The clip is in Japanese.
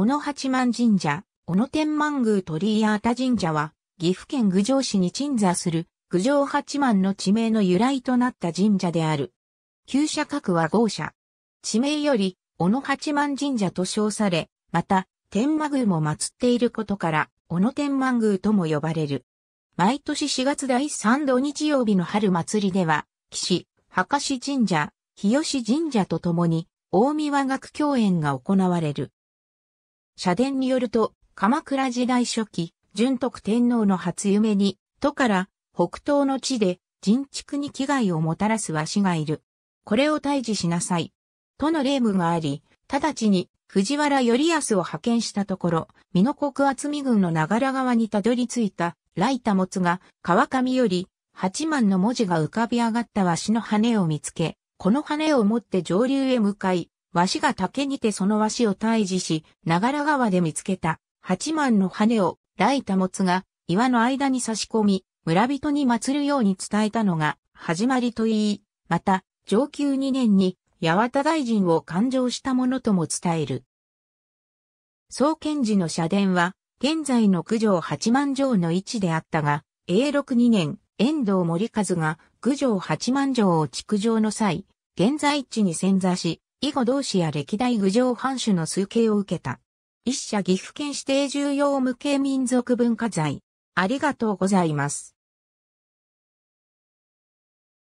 小野八幡神社、小野天満宮鳥居八幡神社は、岐阜県郡上市に鎮座する、郡上八幡の地名の由来となった神社である。旧社格は豪社。地名より、小野八幡神社と称され、また、天満宮も祀っていることから、小野天満宮とも呼ばれる。毎年4月第3土日曜日の春祭りでは、岸、博士神社、日吉神社とともに、大見和学共演が行われる。社伝によると、鎌倉時代初期、純徳天皇の初夢に、都から北東の地で人畜に危害をもたらすわしがいる。これを退治しなさい。との霊夢があり、直ちに藤原頼康を派遣したところ、美濃国厚み軍の長良川にたどり着いた、ライタモが川上より、八幡の文字が浮かび上がったわしの羽を見つけ、この羽を持って上流へ向かい、紙が竹にてその紙を退治し、長良川で見つけた八幡の羽を大た持つが岩の間に差し込み、村人に祀るように伝えたのが始まりと言い、また上級2年に八幡大臣を勘定したものとも伝える。創建時の社殿は、現在の九条八幡城の位置であったが、永禄2年、遠藤森和が九条八幡城を築城の際、現在地に潜座し、以後同士や歴代郡上藩主の推計を受けた。一社岐阜県指定重要無形民族文化財。ありがとうございます。